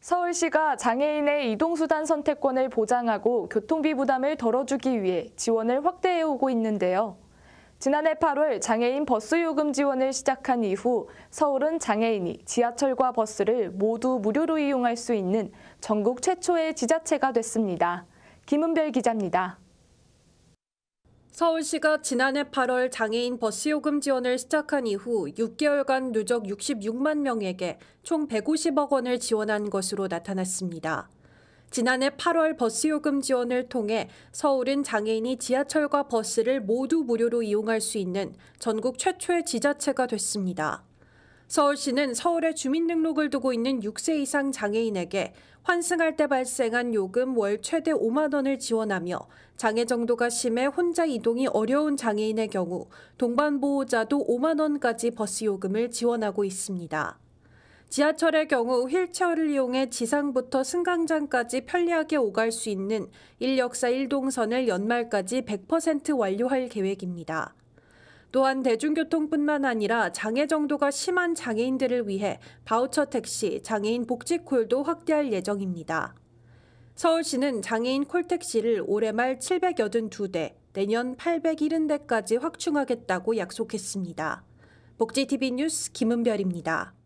서울시가 장애인의 이동수단 선택권을 보장하고 교통비 부담을 덜어주기 위해 지원을 확대해오고 있는데요. 지난해 8월 장애인 버스 요금 지원을 시작한 이후 서울은 장애인이 지하철과 버스를 모두 무료로 이용할 수 있는 전국 최초의 지자체가 됐습니다. 김은별 기자입니다. 서울시가 지난해 8월 장애인 버스 요금 지원을 시작한 이후 6개월간 누적 66만 명에게 총 150억 원을 지원한 것으로 나타났습니다. 지난해 8월 버스 요금 지원을 통해 서울은 장애인이 지하철과 버스를 모두 무료로 이용할 수 있는 전국 최초의 지자체가 됐습니다. 서울시는 서울에 주민등록을 두고 있는 6세 이상 장애인에게 환승할 때 발생한 요금 월 최대 5만 원을 지원하며 장애 정도가 심해 혼자 이동이 어려운 장애인의 경우 동반 보호자도 5만 원까지 버스 요금을 지원하고 있습니다. 지하철의 경우 휠체어를 이용해 지상부터 승강장까지 편리하게 오갈 수 있는 인력사 1동선을 연말까지 100% 완료할 계획입니다. 또한 대중교통뿐만 아니라 장애 정도가 심한 장애인들을 위해 바우처 택시, 장애인 복지콜도 확대할 예정입니다. 서울시는 장애인 콜택시를 올해 말 782대, 내년 870대까지 확충하겠다고 약속했습니다. 복지TV 뉴스 김은별입니다.